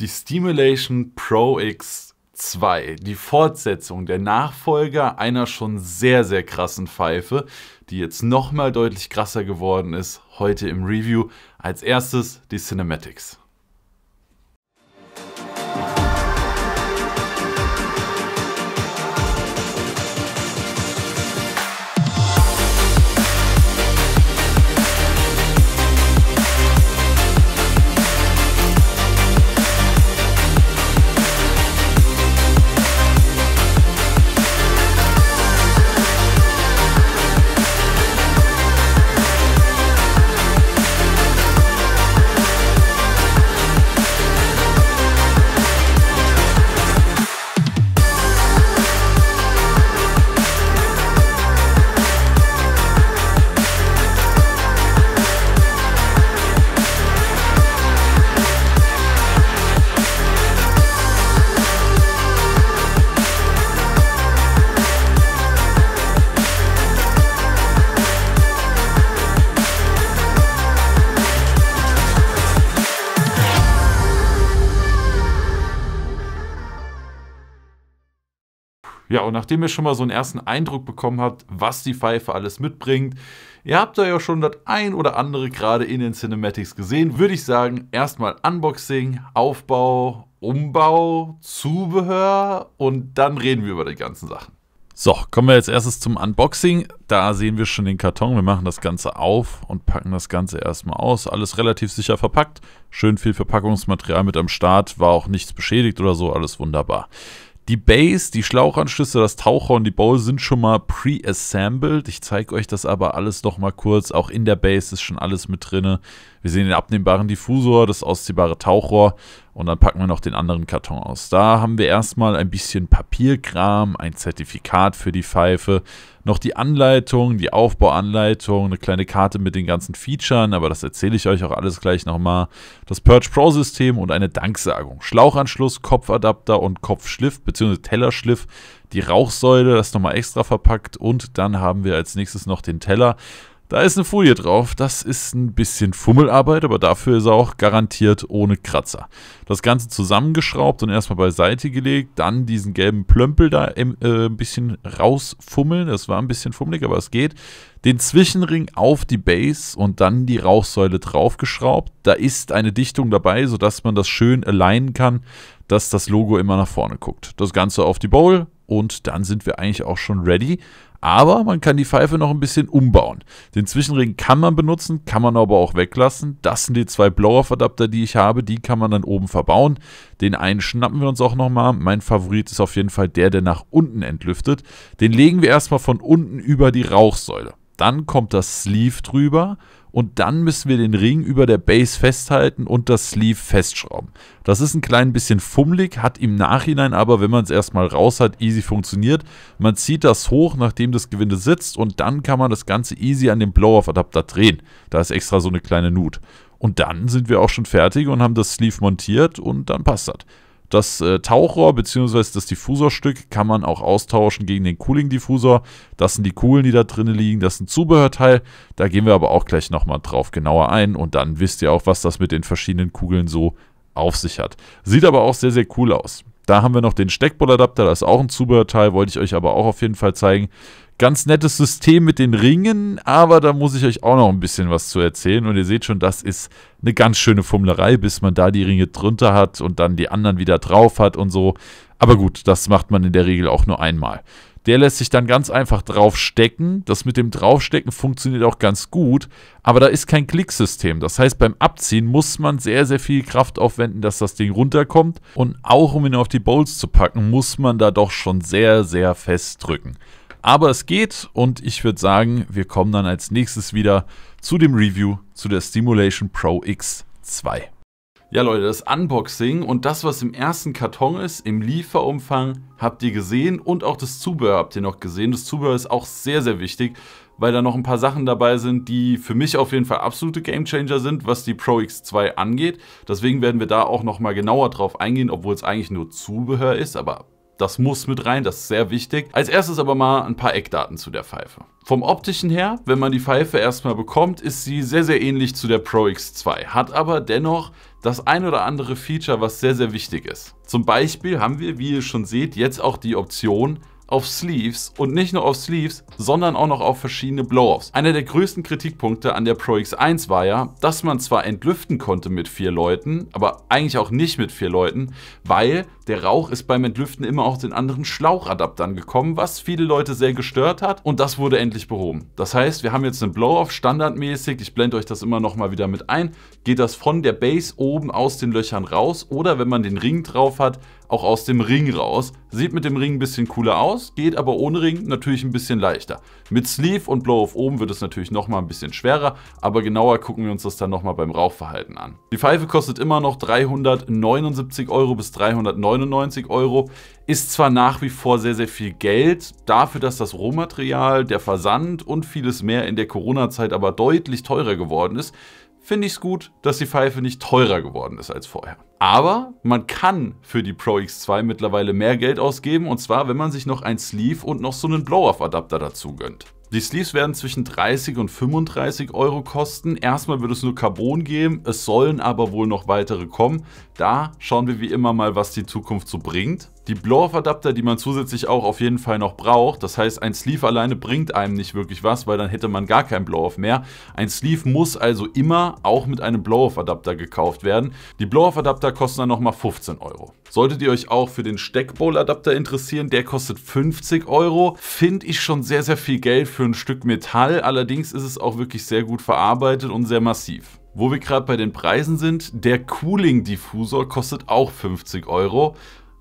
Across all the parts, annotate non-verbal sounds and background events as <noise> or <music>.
die Stimulation Pro X 2, die Fortsetzung der Nachfolger einer schon sehr, sehr krassen Pfeife, die jetzt nochmal deutlich krasser geworden ist, heute im Review. Als erstes die Cinematics. Und nachdem ihr schon mal so einen ersten Eindruck bekommen habt, was die Pfeife alles mitbringt, ihr habt da ja schon das ein oder andere gerade in den Cinematics gesehen, würde ich sagen, erstmal Unboxing, Aufbau, Umbau, Zubehör und dann reden wir über die ganzen Sachen. So, kommen wir jetzt erstes zum Unboxing. Da sehen wir schon den Karton. Wir machen das Ganze auf und packen das Ganze erstmal aus. Alles relativ sicher verpackt. Schön viel Verpackungsmaterial mit am Start. War auch nichts beschädigt oder so. Alles wunderbar. Die Base, die Schlauchanschlüsse, das Taucher und die Bowl sind schon mal pre-assembled. Ich zeige euch das aber alles noch mal kurz. Auch in der Base ist schon alles mit drin. Wir sehen den abnehmbaren Diffusor, das ausziehbare Tauchrohr und dann packen wir noch den anderen Karton aus. Da haben wir erstmal ein bisschen Papierkram, ein Zertifikat für die Pfeife, noch die Anleitung, die Aufbauanleitung, eine kleine Karte mit den ganzen Features, aber das erzähle ich euch auch alles gleich nochmal. Das Purge Pro System und eine Danksagung. Schlauchanschluss, Kopfadapter und Kopfschliff bzw. Tellerschliff. Die Rauchsäule, das nochmal extra verpackt. Und dann haben wir als nächstes noch den Teller. Da ist eine Folie drauf. Das ist ein bisschen Fummelarbeit, aber dafür ist er auch garantiert ohne Kratzer. Das Ganze zusammengeschraubt und erstmal beiseite gelegt. Dann diesen gelben Plömpel da äh, ein bisschen rausfummeln. Das war ein bisschen fummelig, aber es geht. Den Zwischenring auf die Base und dann die Rauchsäule draufgeschraubt. Da ist eine Dichtung dabei, sodass man das schön alignen kann, dass das Logo immer nach vorne guckt. Das Ganze auf die Bowl und dann sind wir eigentlich auch schon ready. Aber man kann die Pfeife noch ein bisschen umbauen. Den Zwischenring kann man benutzen, kann man aber auch weglassen. Das sind die zwei Blow-Off-Adapter, die ich habe. Die kann man dann oben verbauen. Den einen schnappen wir uns auch nochmal. Mein Favorit ist auf jeden Fall der, der nach unten entlüftet. Den legen wir erstmal von unten über die Rauchsäule. Dann kommt das Sleeve drüber und dann müssen wir den Ring über der Base festhalten und das Sleeve festschrauben. Das ist ein klein bisschen fummelig, hat im Nachhinein aber, wenn man es erstmal raus hat, easy funktioniert. Man zieht das hoch, nachdem das Gewinde sitzt und dann kann man das Ganze easy an dem Blow-Off-Adapter drehen. Da ist extra so eine kleine Nut. Und dann sind wir auch schon fertig und haben das Sleeve montiert und dann passt das. Das äh, Tauchrohr bzw. das Diffusorstück kann man auch austauschen gegen den Cooling-Diffusor. Das sind die Kugeln, die da drinnen liegen. Das ist ein Zubehörteil. Da gehen wir aber auch gleich nochmal drauf genauer ein. Und dann wisst ihr auch, was das mit den verschiedenen Kugeln so auf sich hat. Sieht aber auch sehr, sehr cool aus. Da haben wir noch den Steckballadapter, das ist auch ein Zubehörteil, wollte ich euch aber auch auf jeden Fall zeigen ganz nettes System mit den Ringen, aber da muss ich euch auch noch ein bisschen was zu erzählen. Und ihr seht schon, das ist eine ganz schöne Fummlerei, bis man da die Ringe drunter hat und dann die anderen wieder drauf hat und so. Aber gut, das macht man in der Regel auch nur einmal. Der lässt sich dann ganz einfach draufstecken. Das mit dem Draufstecken funktioniert auch ganz gut, aber da ist kein Klicksystem. Das heißt, beim Abziehen muss man sehr, sehr viel Kraft aufwenden, dass das Ding runterkommt. Und auch um ihn auf die Bowls zu packen, muss man da doch schon sehr, sehr fest drücken. Aber es geht und ich würde sagen, wir kommen dann als nächstes wieder zu dem Review zu der Stimulation Pro X2. Ja Leute, das Unboxing und das, was im ersten Karton ist, im Lieferumfang, habt ihr gesehen und auch das Zubehör habt ihr noch gesehen. Das Zubehör ist auch sehr, sehr wichtig, weil da noch ein paar Sachen dabei sind, die für mich auf jeden Fall absolute Gamechanger sind, was die Pro X2 angeht. Deswegen werden wir da auch nochmal genauer drauf eingehen, obwohl es eigentlich nur Zubehör ist, aber das muss mit rein, das ist sehr wichtig. Als erstes aber mal ein paar Eckdaten zu der Pfeife. Vom optischen her, wenn man die Pfeife erstmal bekommt, ist sie sehr, sehr ähnlich zu der Pro X2, hat aber dennoch das ein oder andere Feature, was sehr, sehr wichtig ist. Zum Beispiel haben wir, wie ihr schon seht, jetzt auch die Option, auf Sleeves und nicht nur auf Sleeves, sondern auch noch auf verschiedene Blow-Offs. Einer der größten Kritikpunkte an der Pro X1 war ja, dass man zwar entlüften konnte mit vier Leuten, aber eigentlich auch nicht mit vier Leuten, weil der Rauch ist beim Entlüften immer auch den anderen Schlauchadaptern gekommen, was viele Leute sehr gestört hat und das wurde endlich behoben. Das heißt, wir haben jetzt einen Blow-Off standardmäßig, ich blende euch das immer nochmal wieder mit ein, geht das von der Base oben aus den Löchern raus oder wenn man den Ring drauf hat, auch aus dem Ring raus. Sieht mit dem Ring ein bisschen cooler aus, geht aber ohne Ring natürlich ein bisschen leichter. Mit Sleeve und Blow-Off oben wird es natürlich nochmal ein bisschen schwerer, aber genauer gucken wir uns das dann nochmal beim Rauchverhalten an. Die Pfeife kostet immer noch 379 Euro bis 399 99 Euro ist zwar nach wie vor sehr, sehr viel Geld, dafür, dass das Rohmaterial, der Versand und vieles mehr in der Corona-Zeit aber deutlich teurer geworden ist, finde ich es gut, dass die Pfeife nicht teurer geworden ist als vorher. Aber man kann für die Pro X2 mittlerweile mehr Geld ausgeben und zwar, wenn man sich noch ein Sleeve und noch so einen Blow-Off-Adapter dazu gönnt. Die Sleeves werden zwischen 30 und 35 Euro kosten. Erstmal wird es nur Carbon geben, es sollen aber wohl noch weitere kommen. Da schauen wir wie immer mal, was die Zukunft so bringt die Blow-Off-Adapter, die man zusätzlich auch auf jeden Fall noch braucht. Das heißt, ein Sleeve alleine bringt einem nicht wirklich was, weil dann hätte man gar keinen Blow-Off mehr. Ein Sleeve muss also immer auch mit einem Blow-Off-Adapter gekauft werden. Die Blow-Off-Adapter kosten dann nochmal 15 Euro. Solltet ihr euch auch für den Steckbowl-Adapter interessieren, der kostet 50 Euro. Finde ich schon sehr, sehr viel Geld für ein Stück Metall. Allerdings ist es auch wirklich sehr gut verarbeitet und sehr massiv. Wo wir gerade bei den Preisen sind, der Cooling-Diffusor kostet auch 50 Euro.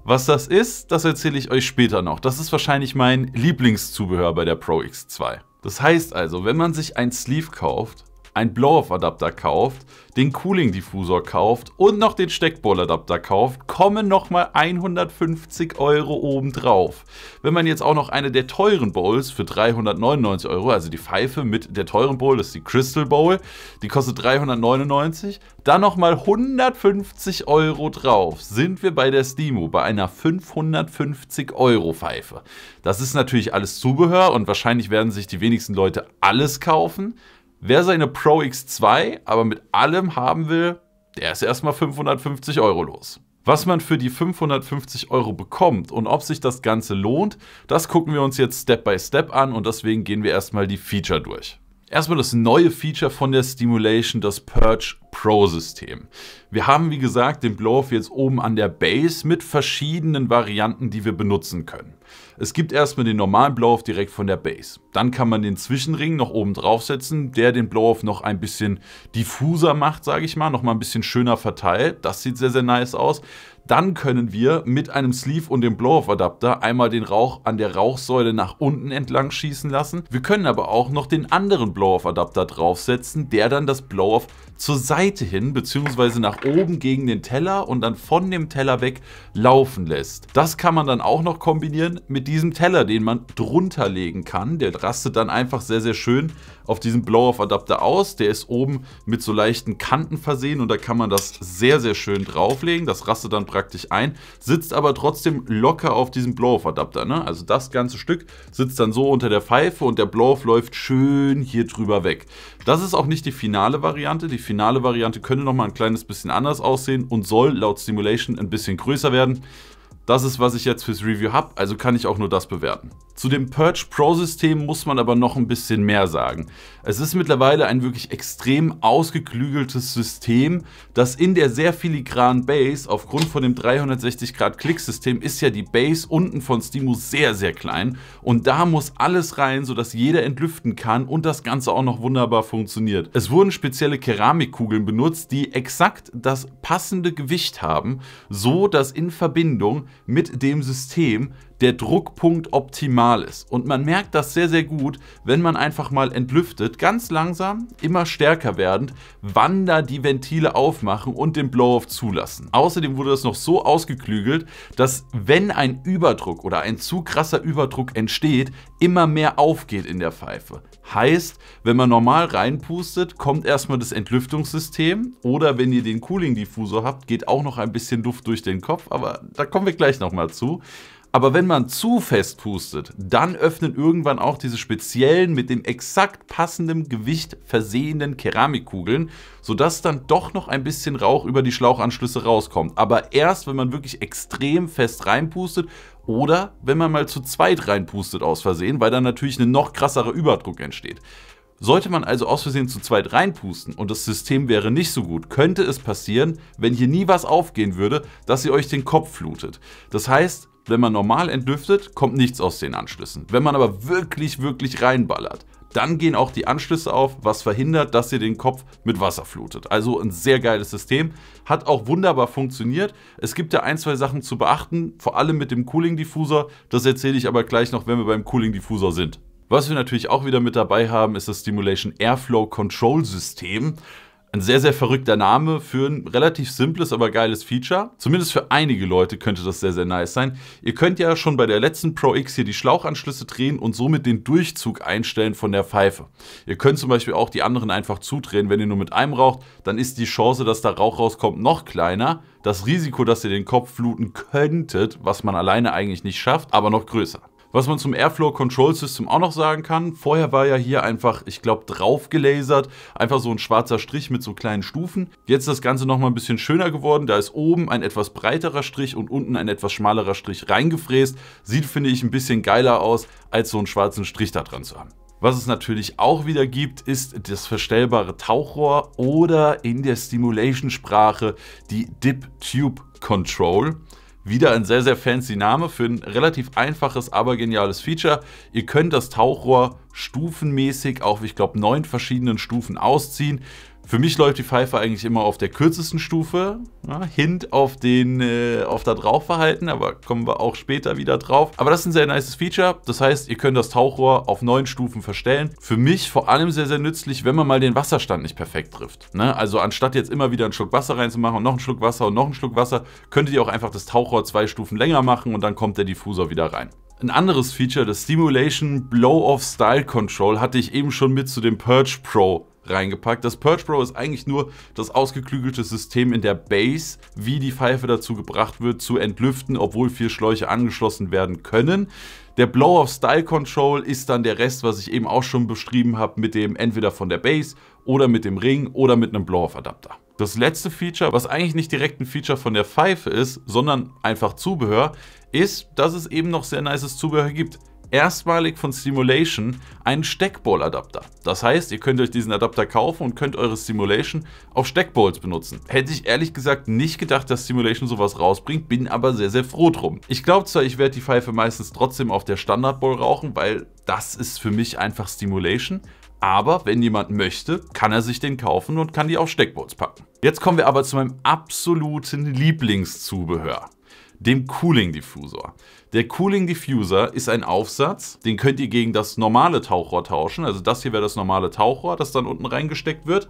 Was das ist, das erzähle ich euch später noch. Das ist wahrscheinlich mein Lieblingszubehör bei der Pro X2. Das heißt also, wenn man sich ein Sleeve kauft, einen Blow-Off-Adapter kauft, den Cooling-Diffusor kauft und noch den Steckball-Adapter kauft, kommen nochmal 150 Euro obendrauf. Wenn man jetzt auch noch eine der teuren Bowls für 399 Euro, also die Pfeife mit der teuren Bowl, das ist die Crystal Bowl, die kostet 399, dann nochmal 150 Euro drauf, sind wir bei der Stimo, bei einer 550 Euro Pfeife. Das ist natürlich alles Zubehör und wahrscheinlich werden sich die wenigsten Leute alles kaufen, Wer seine Pro X2 aber mit allem haben will, der ist erstmal 550 Euro los. Was man für die 550 Euro bekommt und ob sich das Ganze lohnt, das gucken wir uns jetzt Step by Step an und deswegen gehen wir erstmal die Feature durch. Erstmal das neue Feature von der Stimulation, das Purge Pro System. Wir haben wie gesagt den Blow-Off jetzt oben an der Base mit verschiedenen Varianten, die wir benutzen können. Es gibt erstmal den normalen Blow-Off direkt von der Base. Dann kann man den Zwischenring noch oben draufsetzen, der den Blow-Off noch ein bisschen diffuser macht, sage ich mal, nochmal ein bisschen schöner verteilt. Das sieht sehr, sehr nice aus. Dann können wir mit einem Sleeve und dem Blow-Off-Adapter einmal den Rauch an der Rauchsäule nach unten entlang schießen lassen. Wir können aber auch noch den anderen Blow-Off-Adapter draufsetzen, der dann das Blow-Off zur Seite hin bzw. nach oben gegen den Teller und dann von dem Teller weg laufen lässt. Das kann man dann auch noch kombinieren mit diesem Teller, den man drunter legen kann. Der rastet dann einfach sehr, sehr schön auf diesem Blow-Off-Adapter aus. Der ist oben mit so leichten Kanten versehen und da kann man das sehr, sehr schön drauflegen. Das rastet dann praktisch praktisch ein, sitzt aber trotzdem locker auf diesem Blow-Off-Adapter. Ne? Also das ganze Stück sitzt dann so unter der Pfeife und der Blow-Off läuft schön hier drüber weg. Das ist auch nicht die finale Variante. Die finale Variante könnte nochmal ein kleines bisschen anders aussehen und soll laut Simulation ein bisschen größer werden. Das ist, was ich jetzt fürs Review habe, also kann ich auch nur das bewerten. Zu dem Purge Pro-System muss man aber noch ein bisschen mehr sagen. Es ist mittlerweile ein wirklich extrem ausgeklügeltes System, das in der sehr filigranen Base, aufgrund von dem 360-Grad-Klick-System, ist ja die Base unten von Steamus sehr, sehr klein. Und da muss alles rein, sodass jeder entlüften kann und das Ganze auch noch wunderbar funktioniert. Es wurden spezielle Keramikkugeln benutzt, die exakt das passende Gewicht haben, so dass in Verbindung mit dem System der Druckpunkt optimal ist. Und man merkt das sehr, sehr gut, wenn man einfach mal entlüftet, ganz langsam, immer stärker werdend, wann da die Ventile aufmachen und den Blow-Off zulassen. Außerdem wurde das noch so ausgeklügelt, dass wenn ein Überdruck oder ein zu krasser Überdruck entsteht, immer mehr aufgeht in der Pfeife. Heißt, wenn man normal reinpustet, kommt erstmal das Entlüftungssystem oder wenn ihr den Cooling-Diffusor habt, geht auch noch ein bisschen Duft durch den Kopf, aber da kommen wir gleich nochmal zu. Aber wenn man zu fest pustet, dann öffnen irgendwann auch diese speziellen mit dem exakt passenden Gewicht versehenen Keramikkugeln, sodass dann doch noch ein bisschen Rauch über die Schlauchanschlüsse rauskommt. Aber erst, wenn man wirklich extrem fest reinpustet oder wenn man mal zu zweit reinpustet aus Versehen, weil dann natürlich ein noch krasserer Überdruck entsteht. Sollte man also aus Versehen zu zweit reinpusten und das System wäre nicht so gut, könnte es passieren, wenn hier nie was aufgehen würde, dass ihr euch den Kopf flutet. Das heißt, wenn man normal entlüftet, kommt nichts aus den Anschlüssen. Wenn man aber wirklich, wirklich reinballert, dann gehen auch die Anschlüsse auf, was verhindert, dass ihr den Kopf mit Wasser flutet. Also ein sehr geiles System. Hat auch wunderbar funktioniert. Es gibt ja ein, zwei Sachen zu beachten, vor allem mit dem Cooling-Diffusor. Das erzähle ich aber gleich noch, wenn wir beim Cooling-Diffusor sind. Was wir natürlich auch wieder mit dabei haben, ist das Stimulation Airflow Control System ein sehr, sehr verrückter Name für ein relativ simples, aber geiles Feature. Zumindest für einige Leute könnte das sehr, sehr nice sein. Ihr könnt ja schon bei der letzten Pro X hier die Schlauchanschlüsse drehen und somit den Durchzug einstellen von der Pfeife. Ihr könnt zum Beispiel auch die anderen einfach zudrehen. Wenn ihr nur mit einem raucht, dann ist die Chance, dass da Rauch rauskommt, noch kleiner. Das Risiko, dass ihr den Kopf fluten könntet, was man alleine eigentlich nicht schafft, aber noch größer. Was man zum Airflow Control System auch noch sagen kann, vorher war ja hier einfach, ich glaube, drauf gelasert, einfach so ein schwarzer Strich mit so kleinen Stufen. Jetzt ist das Ganze nochmal ein bisschen schöner geworden, da ist oben ein etwas breiterer Strich und unten ein etwas schmalerer Strich reingefräst. Sieht, finde ich, ein bisschen geiler aus, als so einen schwarzen Strich da dran zu haben. Was es natürlich auch wieder gibt, ist das verstellbare Tauchrohr oder in der Stimulation-Sprache die Dip Tube Control. Wieder ein sehr, sehr fancy Name für ein relativ einfaches, aber geniales Feature. Ihr könnt das Tauchrohr stufenmäßig auf, ich glaube, neun verschiedenen Stufen ausziehen. Für mich läuft die Pfeife eigentlich immer auf der kürzesten Stufe. Ja, Hint auf, den, äh, auf das Rauchverhalten, aber kommen wir auch später wieder drauf. Aber das ist ein sehr nice Feature. Das heißt, ihr könnt das Tauchrohr auf neun Stufen verstellen. Für mich vor allem sehr, sehr nützlich, wenn man mal den Wasserstand nicht perfekt trifft. Ne? Also anstatt jetzt immer wieder einen Schluck Wasser reinzumachen und noch einen Schluck Wasser und noch einen Schluck Wasser, könntet ihr auch einfach das Tauchrohr zwei Stufen länger machen und dann kommt der Diffusor wieder rein. Ein anderes Feature, das Stimulation Blow-Off Style Control, hatte ich eben schon mit zu dem Purge Pro reingepackt. Das Purge Pro ist eigentlich nur das ausgeklügelte System in der Base, wie die Pfeife dazu gebracht wird, zu entlüften, obwohl vier Schläuche angeschlossen werden können. Der Blow-Off Style Control ist dann der Rest, was ich eben auch schon beschrieben habe, mit dem entweder von der Base oder mit dem Ring oder mit einem Blow-Off Adapter. Das letzte Feature, was eigentlich nicht direkt ein Feature von der Pfeife ist, sondern einfach Zubehör, ist, dass es eben noch sehr nices Zubehör gibt erstmalig von Simulation einen Steckball-Adapter. Das heißt, ihr könnt euch diesen Adapter kaufen und könnt eure Simulation auf Steckballs benutzen. Hätte ich ehrlich gesagt nicht gedacht, dass Simulation sowas rausbringt, bin aber sehr, sehr froh drum. Ich glaube zwar, ich werde die Pfeife meistens trotzdem auf der Standardball rauchen, weil das ist für mich einfach Simulation. Aber wenn jemand möchte, kann er sich den kaufen und kann die auf Steckballs packen. Jetzt kommen wir aber zu meinem absoluten Lieblingszubehör dem Cooling Diffusor. Der Cooling Diffuser ist ein Aufsatz, den könnt ihr gegen das normale Tauchrohr tauschen. Also das hier wäre das normale Tauchrohr, das dann unten reingesteckt wird.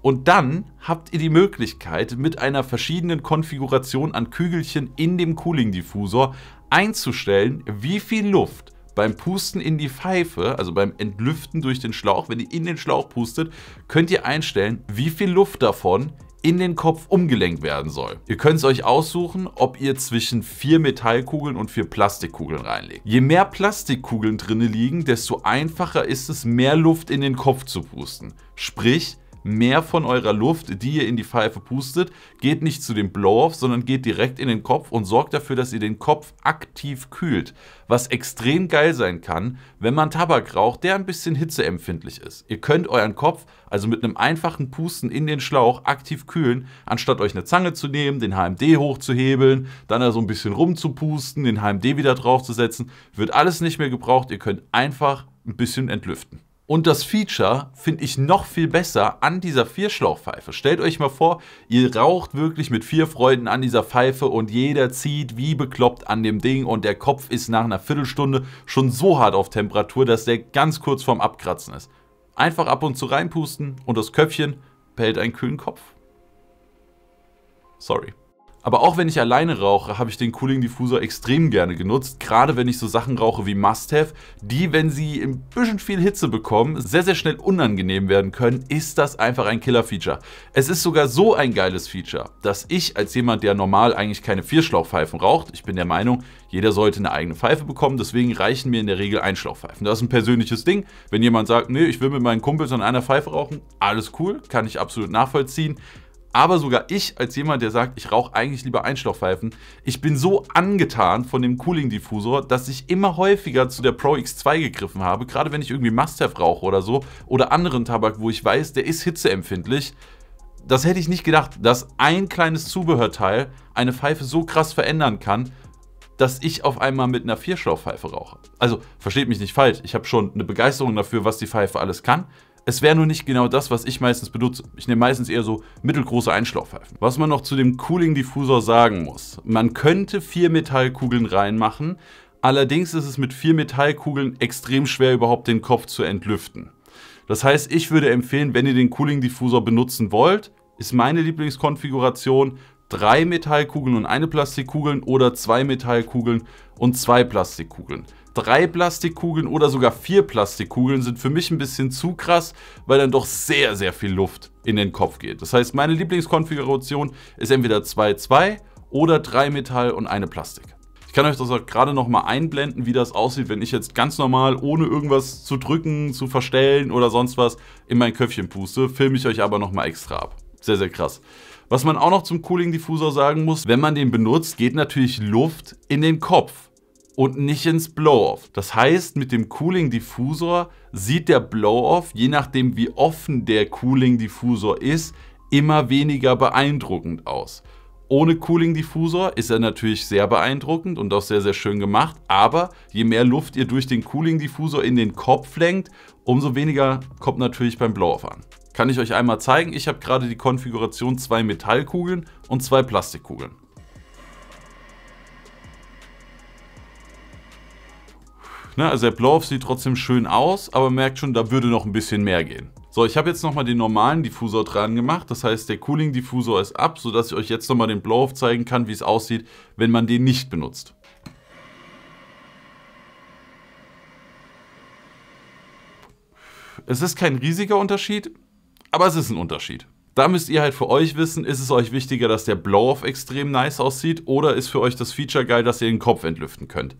Und dann habt ihr die Möglichkeit, mit einer verschiedenen Konfiguration an Kügelchen in dem Cooling Diffusor einzustellen, wie viel Luft beim Pusten in die Pfeife, also beim Entlüften durch den Schlauch, wenn ihr in den Schlauch pustet, könnt ihr einstellen, wie viel Luft davon in den Kopf umgelenkt werden soll. Ihr könnt es euch aussuchen, ob ihr zwischen vier Metallkugeln und vier Plastikkugeln reinlegt. Je mehr Plastikkugeln drinne liegen, desto einfacher ist es, mehr Luft in den Kopf zu pusten. Sprich, mehr von eurer Luft, die ihr in die Pfeife pustet, geht nicht zu dem Blow-Off, sondern geht direkt in den Kopf und sorgt dafür, dass ihr den Kopf aktiv kühlt. Was extrem geil sein kann, wenn man Tabak raucht, der ein bisschen hitzeempfindlich ist. Ihr könnt euren Kopf also mit einem einfachen Pusten in den Schlauch aktiv kühlen, anstatt euch eine Zange zu nehmen, den HMD hochzuhebeln, dann da so ein bisschen rumzupusten, den HMD wieder draufzusetzen. Wird alles nicht mehr gebraucht, ihr könnt einfach ein bisschen entlüften. Und das Feature finde ich noch viel besser an dieser Vierschlauchpfeife. Stellt euch mal vor, ihr raucht wirklich mit vier Freunden an dieser Pfeife und jeder zieht wie bekloppt an dem Ding und der Kopf ist nach einer Viertelstunde schon so hart auf Temperatur, dass der ganz kurz vorm Abkratzen ist. Einfach ab und zu reinpusten und das Köpfchen behält einen kühlen Kopf. Sorry. Aber auch wenn ich alleine rauche, habe ich den Cooling Diffusor extrem gerne genutzt, gerade wenn ich so Sachen rauche wie Must-Have, die, wenn sie ein bisschen viel Hitze bekommen, sehr, sehr schnell unangenehm werden können, ist das einfach ein Killer-Feature. Es ist sogar so ein geiles Feature, dass ich als jemand, der normal eigentlich keine Vierschlauchpfeifen raucht, ich bin der Meinung, jeder sollte eine eigene Pfeife bekommen, deswegen reichen mir in der Regel Einschlauchpfeifen. Das ist ein persönliches Ding. Wenn jemand sagt, nee, ich will mit meinen Kumpels an einer Pfeife rauchen, alles cool, kann ich absolut nachvollziehen. Aber sogar ich, als jemand, der sagt, ich rauche eigentlich lieber Einschlauchpfeifen, ich bin so angetan von dem Cooling-Diffusor, dass ich immer häufiger zu der Pro X2 gegriffen habe, gerade wenn ich irgendwie Must-Have rauche oder so, oder anderen Tabak, wo ich weiß, der ist hitzeempfindlich. Das hätte ich nicht gedacht, dass ein kleines Zubehörteil eine Pfeife so krass verändern kann, dass ich auf einmal mit einer Vierschlauchpfeife rauche. Also versteht mich nicht falsch, ich habe schon eine Begeisterung dafür, was die Pfeife alles kann. Es wäre nur nicht genau das, was ich meistens benutze. Ich nehme meistens eher so mittelgroße Einschlauchpfeifen. Was man noch zu dem Cooling-Diffusor sagen muss. Man könnte vier Metallkugeln reinmachen, allerdings ist es mit vier Metallkugeln extrem schwer überhaupt den Kopf zu entlüften. Das heißt, ich würde empfehlen, wenn ihr den Cooling-Diffusor benutzen wollt, ist meine Lieblingskonfiguration drei Metallkugeln und eine Plastikkugel oder zwei Metallkugeln und zwei Plastikkugeln drei Plastikkugeln oder sogar vier Plastikkugeln sind für mich ein bisschen zu krass, weil dann doch sehr, sehr viel Luft in den Kopf geht. Das heißt, meine Lieblingskonfiguration ist entweder 2-2 oder 3 Metall und eine Plastik. Ich kann euch das auch gerade nochmal einblenden, wie das aussieht, wenn ich jetzt ganz normal, ohne irgendwas zu drücken, zu verstellen oder sonst was, in mein Köpfchen puste, filme ich euch aber nochmal extra ab. Sehr, sehr krass. Was man auch noch zum Cooling Diffusor sagen muss, wenn man den benutzt, geht natürlich Luft in den Kopf und nicht ins Blow-Off. Das heißt, mit dem Cooling Diffusor sieht der Blow-Off, je nachdem wie offen der Cooling Diffusor ist, immer weniger beeindruckend aus. Ohne Cooling Diffusor ist er natürlich sehr beeindruckend und auch sehr, sehr schön gemacht, aber je mehr Luft ihr durch den Cooling Diffusor in den Kopf lenkt, umso weniger kommt natürlich beim Blow-Off an. Kann ich euch einmal zeigen, ich habe gerade die Konfiguration zwei Metallkugeln und zwei Plastikkugeln. Ne? Also der Blow-Off sieht trotzdem schön aus, aber merkt schon, da würde noch ein bisschen mehr gehen. So, ich habe jetzt nochmal den normalen Diffusor dran gemacht. Das heißt, der Cooling Diffusor ist ab, sodass ich euch jetzt nochmal den Blow-Off zeigen kann, wie es aussieht, wenn man den nicht benutzt. Es ist kein riesiger Unterschied, aber es ist ein Unterschied. Da müsst ihr halt für euch wissen, ist es euch wichtiger, dass der Blow-Off extrem nice aussieht oder ist für euch das Feature geil, dass ihr den Kopf entlüften könnt.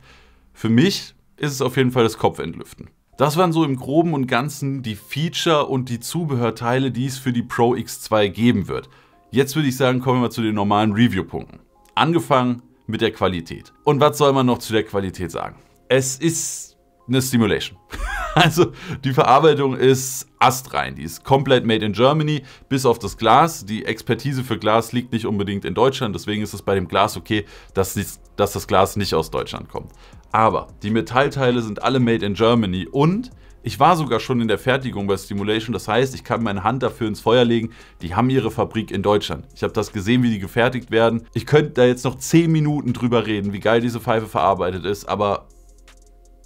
Für mich ist es auf jeden Fall das Kopfentlüften. Das waren so im Groben und Ganzen die Feature und die Zubehörteile, die es für die Pro X2 geben wird. Jetzt würde ich sagen, kommen wir mal zu den normalen Review-Punkten. Angefangen mit der Qualität. Und was soll man noch zu der Qualität sagen? Es ist eine Stimulation. <laughs> Also die Verarbeitung ist astrein, die ist komplett made in Germany, bis auf das Glas. Die Expertise für Glas liegt nicht unbedingt in Deutschland, deswegen ist es bei dem Glas okay, dass das Glas nicht aus Deutschland kommt. Aber die Metallteile sind alle made in Germany und ich war sogar schon in der Fertigung bei Stimulation, das heißt, ich kann meine Hand dafür ins Feuer legen, die haben ihre Fabrik in Deutschland. Ich habe das gesehen, wie die gefertigt werden. Ich könnte da jetzt noch 10 Minuten drüber reden, wie geil diese Pfeife verarbeitet ist, aber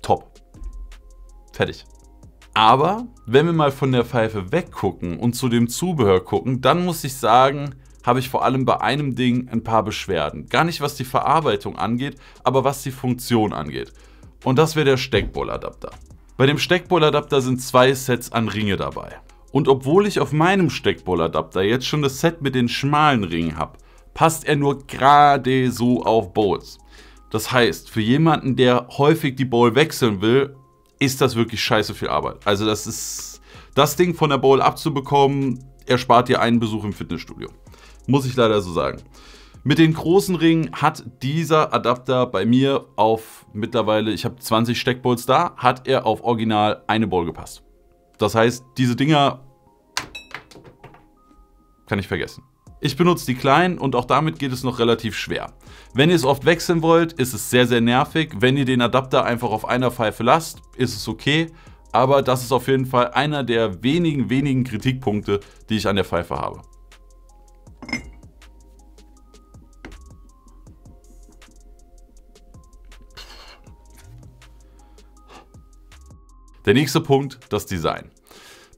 top. Fertig. Aber wenn wir mal von der Pfeife weggucken und zu dem Zubehör gucken, dann muss ich sagen, habe ich vor allem bei einem Ding ein paar Beschwerden. Gar nicht was die Verarbeitung angeht, aber was die Funktion angeht. Und das wäre der Steckbolladapter. Bei dem Steckbolladapter sind zwei Sets an Ringe dabei. Und obwohl ich auf meinem Steckbolladapter jetzt schon das Set mit den schmalen Ringen habe, passt er nur gerade so auf Bowls. Das heißt, für jemanden, der häufig die Bowl wechseln will ist das wirklich scheiße viel Arbeit. Also das ist, das Ding von der Bowl abzubekommen, erspart dir einen Besuch im Fitnessstudio. Muss ich leider so sagen. Mit den großen Ringen hat dieser Adapter bei mir auf mittlerweile, ich habe 20 Steckbolts da, hat er auf original eine Bowl gepasst. Das heißt, diese Dinger kann ich vergessen. Ich benutze die kleinen und auch damit geht es noch relativ schwer. Wenn ihr es oft wechseln wollt, ist es sehr sehr nervig. Wenn ihr den Adapter einfach auf einer Pfeife lasst, ist es okay. Aber das ist auf jeden Fall einer der wenigen, wenigen Kritikpunkte, die ich an der Pfeife habe. Der nächste Punkt, das Design.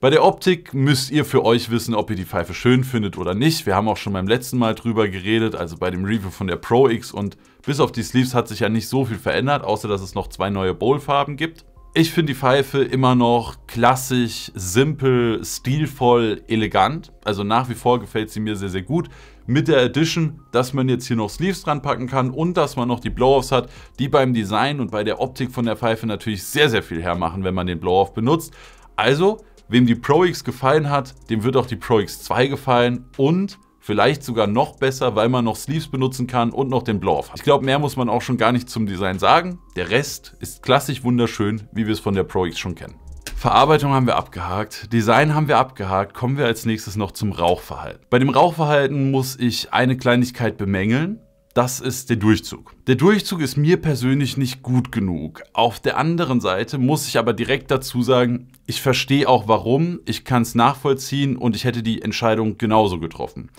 Bei der Optik müsst ihr für euch wissen, ob ihr die Pfeife schön findet oder nicht. Wir haben auch schon beim letzten Mal drüber geredet, also bei dem Review von der Pro X und bis auf die Sleeves hat sich ja nicht so viel verändert, außer dass es noch zwei neue Bowl-Farben gibt. Ich finde die Pfeife immer noch klassisch, simpel, stilvoll, elegant. Also nach wie vor gefällt sie mir sehr, sehr gut. Mit der Edition, dass man jetzt hier noch Sleeves dran packen kann und dass man noch die Blow-Offs hat, die beim Design und bei der Optik von der Pfeife natürlich sehr, sehr viel hermachen, wenn man den Blow-Off benutzt. Also Wem die Pro X gefallen hat, dem wird auch die Pro X2 gefallen und vielleicht sogar noch besser, weil man noch Sleeves benutzen kann und noch den Blow-Off hat. Ich glaube, mehr muss man auch schon gar nicht zum Design sagen. Der Rest ist klassisch wunderschön, wie wir es von der Pro X schon kennen. Verarbeitung haben wir abgehakt, Design haben wir abgehakt, kommen wir als nächstes noch zum Rauchverhalten. Bei dem Rauchverhalten muss ich eine Kleinigkeit bemängeln das ist der Durchzug. Der Durchzug ist mir persönlich nicht gut genug. Auf der anderen Seite muss ich aber direkt dazu sagen, ich verstehe auch warum, ich kann es nachvollziehen und ich hätte die Entscheidung genauso getroffen.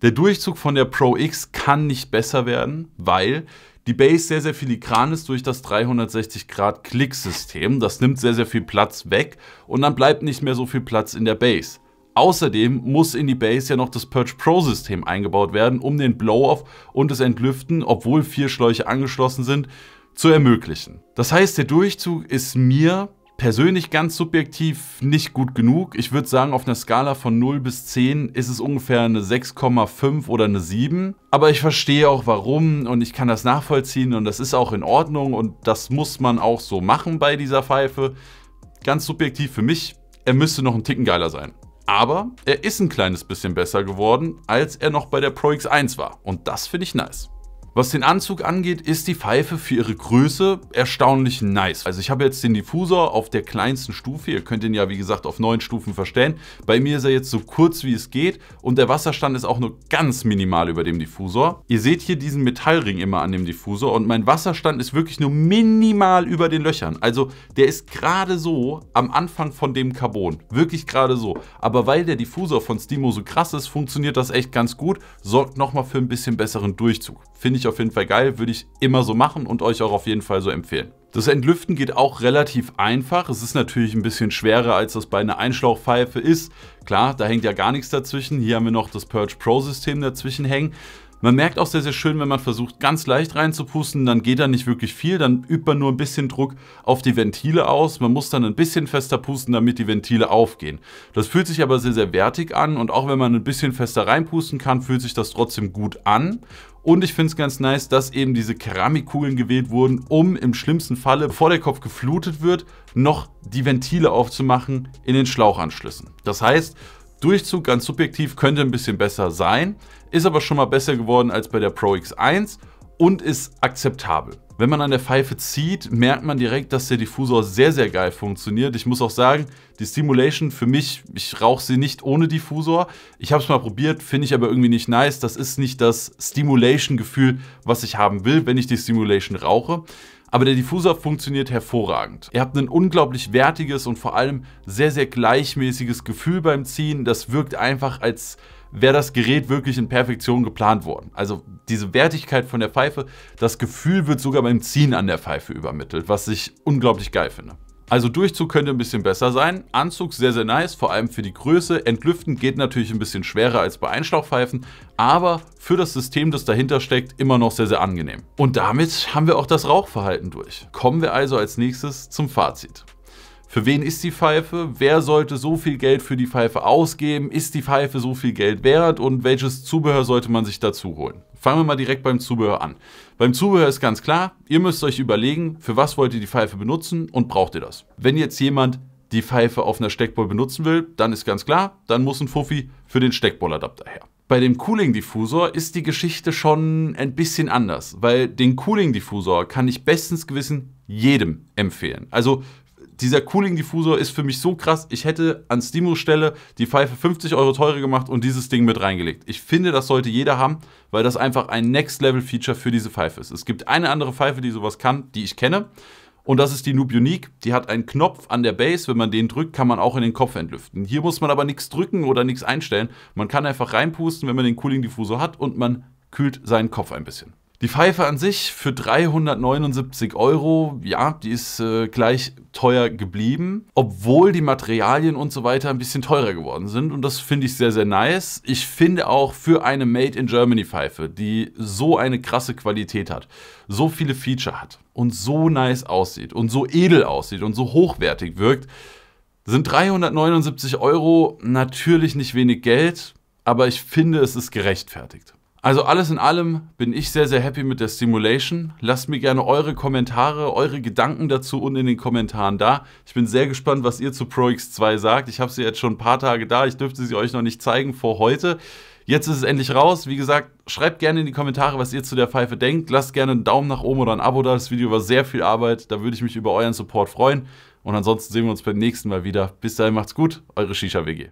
Der Durchzug von der Pro X kann nicht besser werden, weil die Base sehr, sehr filigran ist durch das 360-Grad-Klick-System. Das nimmt sehr, sehr viel Platz weg und dann bleibt nicht mehr so viel Platz in der Base. Außerdem muss in die Base ja noch das Purge Pro System eingebaut werden, um den Blow-Off und das Entlüften, obwohl vier Schläuche angeschlossen sind, zu ermöglichen. Das heißt, der Durchzug ist mir persönlich ganz subjektiv nicht gut genug. Ich würde sagen, auf einer Skala von 0 bis 10 ist es ungefähr eine 6,5 oder eine 7. Aber ich verstehe auch warum und ich kann das nachvollziehen und das ist auch in Ordnung und das muss man auch so machen bei dieser Pfeife. Ganz subjektiv für mich, er müsste noch einen Ticken geiler sein. Aber er ist ein kleines bisschen besser geworden, als er noch bei der Pro X1 war. Und das finde ich nice. Was den Anzug angeht, ist die Pfeife für ihre Größe erstaunlich nice. Also ich habe jetzt den Diffusor auf der kleinsten Stufe. Ihr könnt ihn ja, wie gesagt, auf neun Stufen verstellen. Bei mir ist er jetzt so kurz, wie es geht. Und der Wasserstand ist auch nur ganz minimal über dem Diffusor. Ihr seht hier diesen Metallring immer an dem Diffusor. Und mein Wasserstand ist wirklich nur minimal über den Löchern. Also der ist gerade so am Anfang von dem Carbon. Wirklich gerade so. Aber weil der Diffusor von Stimo so krass ist, funktioniert das echt ganz gut. Sorgt nochmal für ein bisschen besseren Durchzug. Finde ich auf jeden Fall geil, würde ich immer so machen und euch auch auf jeden Fall so empfehlen. Das Entlüften geht auch relativ einfach. Es ist natürlich ein bisschen schwerer, als das bei einer Einschlauchpfeife ist. Klar, da hängt ja gar nichts dazwischen. Hier haben wir noch das Purge Pro System dazwischen hängen. Man merkt auch sehr, sehr schön, wenn man versucht, ganz leicht reinzupusten, dann geht da nicht wirklich viel, dann übt man nur ein bisschen Druck auf die Ventile aus. Man muss dann ein bisschen fester pusten, damit die Ventile aufgehen. Das fühlt sich aber sehr, sehr wertig an und auch wenn man ein bisschen fester reinpusten kann, fühlt sich das trotzdem gut an. Und ich finde es ganz nice, dass eben diese Keramikkugeln gewählt wurden, um im schlimmsten Falle, bevor der Kopf geflutet wird, noch die Ventile aufzumachen in den Schlauchanschlüssen. Das heißt, Durchzug ganz subjektiv könnte ein bisschen besser sein, ist aber schon mal besser geworden als bei der Pro X1 und ist akzeptabel. Wenn man an der Pfeife zieht, merkt man direkt, dass der Diffusor sehr, sehr geil funktioniert. Ich muss auch sagen, die Stimulation für mich, ich rauche sie nicht ohne Diffusor. Ich habe es mal probiert, finde ich aber irgendwie nicht nice. Das ist nicht das Stimulation-Gefühl, was ich haben will, wenn ich die Stimulation rauche aber der Diffusor funktioniert hervorragend. Ihr habt ein unglaublich wertiges und vor allem sehr, sehr gleichmäßiges Gefühl beim Ziehen. Das wirkt einfach, als wäre das Gerät wirklich in Perfektion geplant worden. Also diese Wertigkeit von der Pfeife, das Gefühl wird sogar beim Ziehen an der Pfeife übermittelt, was ich unglaublich geil finde. Also Durchzug könnte ein bisschen besser sein. Anzug sehr, sehr nice, vor allem für die Größe. Entlüften geht natürlich ein bisschen schwerer als bei Einschlauchpfeifen, aber für das System, das dahinter steckt, immer noch sehr, sehr angenehm. Und damit haben wir auch das Rauchverhalten durch. Kommen wir also als nächstes zum Fazit. Für wen ist die Pfeife? Wer sollte so viel Geld für die Pfeife ausgeben? Ist die Pfeife so viel Geld wert? Und welches Zubehör sollte man sich dazu holen? Fangen wir mal direkt beim Zubehör an. Beim Zubehör ist ganz klar, ihr müsst euch überlegen, für was wollt ihr die Pfeife benutzen und braucht ihr das. Wenn jetzt jemand die Pfeife auf einer Steckbowl benutzen will, dann ist ganz klar, dann muss ein Fuffi für den Steckbolladapter her. Bei dem Cooling Diffusor ist die Geschichte schon ein bisschen anders, weil den Cooling Diffusor kann ich bestens gewissen jedem empfehlen. Also dieser Cooling-Diffusor ist für mich so krass. Ich hätte an Steamos Stelle die Pfeife 50 Euro teurer gemacht und dieses Ding mit reingelegt. Ich finde, das sollte jeder haben, weil das einfach ein Next-Level-Feature für diese Pfeife ist. Es gibt eine andere Pfeife, die sowas kann, die ich kenne. Und das ist die Noob Unique. Die hat einen Knopf an der Base. Wenn man den drückt, kann man auch in den Kopf entlüften. Hier muss man aber nichts drücken oder nichts einstellen. Man kann einfach reinpusten, wenn man den Cooling-Diffusor hat und man kühlt seinen Kopf ein bisschen. Die Pfeife an sich für 379 Euro, ja, die ist äh, gleich teuer geblieben, obwohl die Materialien und so weiter ein bisschen teurer geworden sind und das finde ich sehr, sehr nice. Ich finde auch für eine Made in Germany Pfeife, die so eine krasse Qualität hat, so viele Feature hat und so nice aussieht und so edel aussieht und so hochwertig wirkt, sind 379 Euro natürlich nicht wenig Geld, aber ich finde, es ist gerechtfertigt. Also alles in allem bin ich sehr, sehr happy mit der Stimulation. Lasst mir gerne eure Kommentare, eure Gedanken dazu unten in den Kommentaren da. Ich bin sehr gespannt, was ihr zu Pro X2 sagt. Ich habe sie jetzt schon ein paar Tage da. Ich dürfte sie euch noch nicht zeigen vor heute. Jetzt ist es endlich raus. Wie gesagt, schreibt gerne in die Kommentare, was ihr zu der Pfeife denkt. Lasst gerne einen Daumen nach oben oder ein Abo da. Das Video war sehr viel Arbeit. Da würde ich mich über euren Support freuen. Und ansonsten sehen wir uns beim nächsten Mal wieder. Bis dahin macht's gut. Eure Shisha WG.